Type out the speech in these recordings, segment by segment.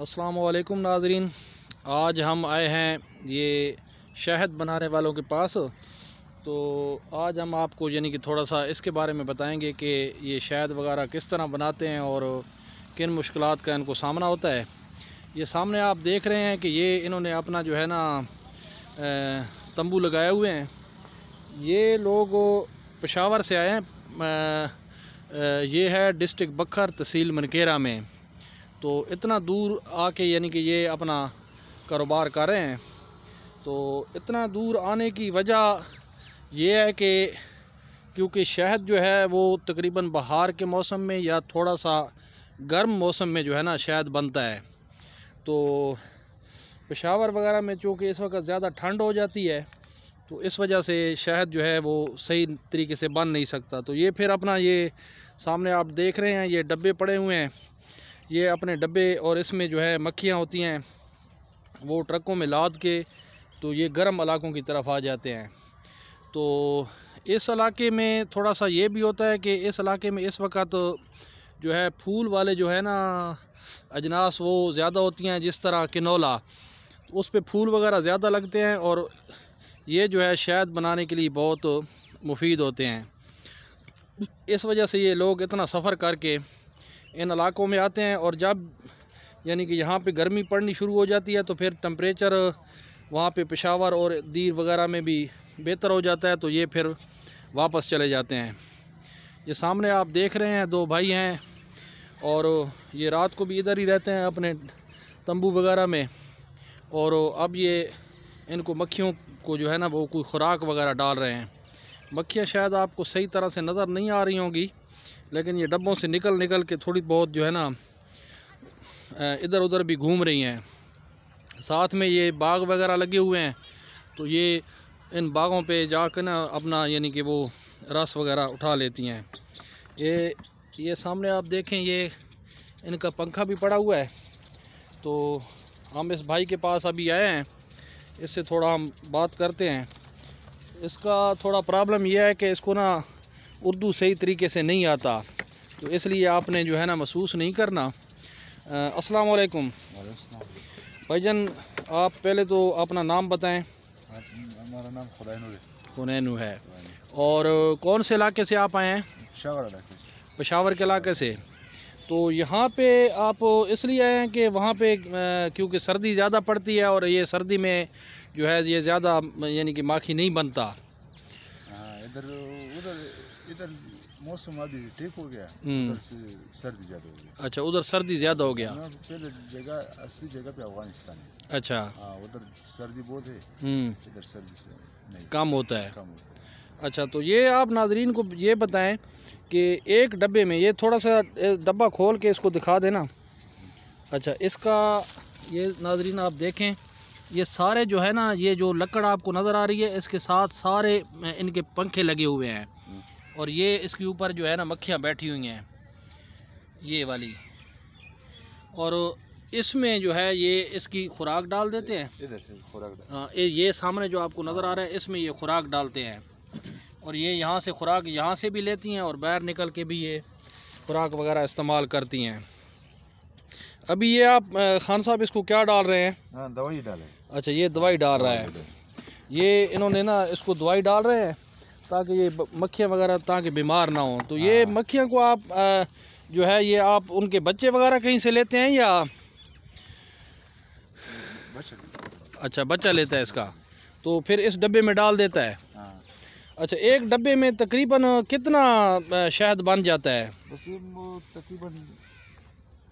असलकुम नाजरीन आज हम आए हैं ये शहद बनाने वालों के पास तो आज हम आपको यानी कि थोड़ा सा इसके बारे में बताएंगे कि ये शहद वगैरह किस तरह बनाते हैं और किन मुश्किल का इनको सामना होता है ये सामने आप देख रहे हैं कि ये इन्होंने अपना जो है ना तंबू लगाए हुए हैं ये लोग पेशावर से आए हैं ये है डिस्ट्रिक्ट बखर तहसील मनकेरा में तो इतना दूर आके यानी कि ये अपना कारोबार कर रहे हैं तो इतना दूर आने की वजह ये है कि क्योंकि शहद जो है वो तकरीबन बहार के मौसम में या थोड़ा सा गर्म मौसम में जो है ना शहद बनता है तो पेशावर वगैरह में चूँकि इस वक्त ज़्यादा ठंड हो जाती है तो इस वजह से शहद जो है वो सही तरीके से बन नहीं सकता तो ये फिर अपना ये सामने आप देख रहे हैं ये डब्बे पड़े हुए हैं ये अपने डब्बे और इसमें जो है मक्खियाँ होती हैं वो ट्रकों में लाद के तो ये गर्म इलाकों की तरफ आ जाते हैं तो इस इलाके में थोड़ा सा ये भी होता है कि इस इलाके में इस वक्त तो जो है फूल वाले जो है ना अजनास वो ज़्यादा होती हैं जिस तरह किनौला उस पर फूल वगैरह ज़्यादा लगते हैं और ये जो है शायद बनाने के लिए बहुत मुफीद होते हैं इस वजह से ये लोग इतना सफ़र करके इन इलाकों में आते हैं और जब यानी कि यहाँ पे गर्मी पड़नी शुरू हो जाती है तो फिर टम्परेचर वहाँ पे पेशावर और दीर वगैरह में भी बेहतर हो जाता है तो ये फिर वापस चले जाते हैं ये सामने आप देख रहे हैं दो भाई हैं और ये रात को भी इधर ही रहते हैं अपने तंबू वगैरह में और अब ये इनको मक्खियों को जो है ना वो कोई खुराक वगैरह डाल रहे हैं मक्खियाँ शायद आपको सही तरह से नज़र नहीं आ रही होंगी लेकिन ये डब्बों से निकल निकल के थोड़ी बहुत जो है ना इधर उधर भी घूम रही हैं साथ में ये बाग वगैरह लगे हुए हैं तो ये इन बागों पे जाकर ना अपना यानी कि वो रस वगैरह उठा लेती हैं ये ये सामने आप देखें ये इनका पंखा भी पड़ा हुआ है तो हम इस भाई के पास अभी आए हैं इससे थोड़ा हम बात करते हैं इसका थोड़ा प्रॉब्लम यह है कि इसको ना उर्दू सही तरीके से नहीं आता तो इसलिए आपने जो है ना महसूस नहीं करना अस्सलाम वालेकुम भाईजान आप पहले तो अपना नाम बताएं हमारा नाम खुनैनू है है और कौन से इलाके से आप आए हैं पेशावर के इलाके से तो यहाँ पे आप इसलिए आए हैं कि वहाँ पे क्योंकि सर्दी ज़्यादा पड़ती है और ये सर्दी में जो है ये ज़्यादा यानी कि माखी नहीं बनता हाँ, इधर उधर इधर मौसम अभी ठीक हो गया हम्म। उधर से सर्दी ज्यादा हो गया अच्छा उधर सर्दी ज्यादा हो गया पहले जगह असली जगह पे अफगानिस्तान है अच्छा हाँ उधर सर्दी बहुत है हम्म। इधर सर्दी से नहीं कम होता है कम होता है अच्छा तो ये आप नाजरीन को ये बताएं कि एक डब्बे में ये थोड़ा सा डब्बा खोल के इसको दिखा देना अच्छा इसका ये नाजरीन आप देखें ये सारे जो है ना ये जो लकड़ आपको नज़र आ रही है इसके साथ सारे इनके पंखे लगे हुए हैं और ये इसके ऊपर जो है ना मक्खियाँ बैठी हुई हैं ये वाली और इसमें जो है ये इसकी खुराक डाल देते हैं इधर से खुराक हाँ ये सामने जो आपको नज़र आ रहा है इसमें ये खुराक डालते हैं और ये यहाँ से खुराक यहाँ से भी लेती हैं और बाहर निकल के भी ये खुराक वगैरह इस्तेमाल करती हैं अभी ये आप खान साहब इसको क्या डाल रहे हैं हाँ, दवाई डाल अच्छा ये दवाई डाल रहा है ये इन्होंने ना इसको दवाई डाल रहे हैं ताकि ये मक्खियाँ वगैरह ताकि बीमार ना हों तो ये हाँ। मक्खियों को आप आ, जो है ये आप उनके बच्चे वगैरह कहीं से लेते हैं या अच्छा बच्चा लेता है इसका तो फिर इस डब्बे में डाल देता है हाँ। अच्छा एक डब्बे में तकरीबन कितना शहद बन जाता है तकरीबन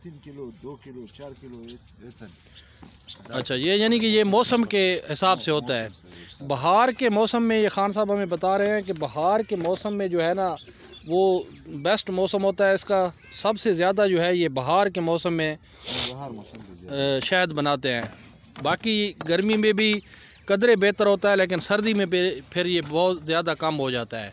तीन किलो दो किलो चार किलो अच्छा ये यानी कि ये मौसम के हिसाब से होता है बहार के मौसम में ये खान साहब हमें बता रहे हैं कि बहार के मौसम में जो है ना वो बेस्ट मौसम होता है इसका सबसे ज़्यादा जो है ये बहार के मौसम में शहद बनाते हैं बाकी गर्मी में भी कदरे बेहतर होता है लेकिन सर्दी में फिर ये बहुत ज़्यादा कम हो जाता है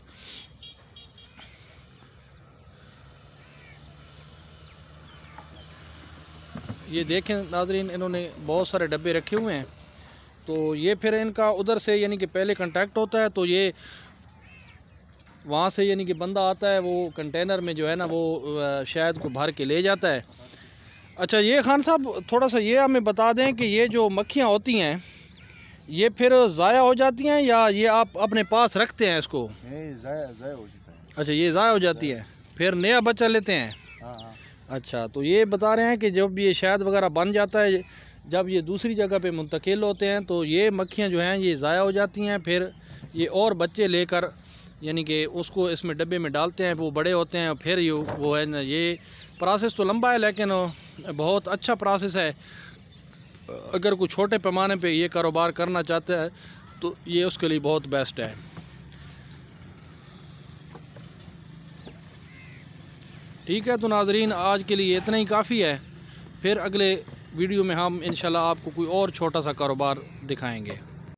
ये देखें नाजरीन इन्होंने बहुत सारे डब्बे रखे हुए हैं तो ये फिर इनका उधर से यानी कि पहले कंटेक्ट होता है तो ये वहाँ से यानी कि बंदा आता है वो कंटेनर में जो है ना वो शायद को भर के ले जाता है अच्छा ये खान साहब थोड़ा सा ये हमें बता दें कि ये जो मक्खियाँ होती हैं ये फिर ज़ाया हो जाती हैं या ये आप अपने पास रखते हैं इसको जाया, जाया हो जाता है अच्छा ये ज़ाया हो जाती है फिर नया बच्चा लेते हैं हाँ हाँ अच्छा तो ये बता रहे हैं कि जब ये शहद वगैरह बन जाता है जब ये दूसरी जगह पे मुंतकिल होते हैं तो ये मक्खियाँ जो हैं ये ज़ाया हो जाती हैं फिर ये और बच्चे लेकर यानी कि उसको इसमें डब्बे में डालते हैं वो बड़े होते हैं फिर ये वो है ना ये प्रोसेस तो लंबा है लेकिन बहुत अच्छा प्रोसेस है अगर कोई छोटे पैमाने पर ये कारोबार करना चाहता है तो ये उसके लिए बहुत बेस्ट है ठीक है तो नाजरीन आज के लिए इतना ही काफ़ी है फिर अगले वीडियो में हम इन आपको कोई और छोटा सा कारोबार दिखाएँगे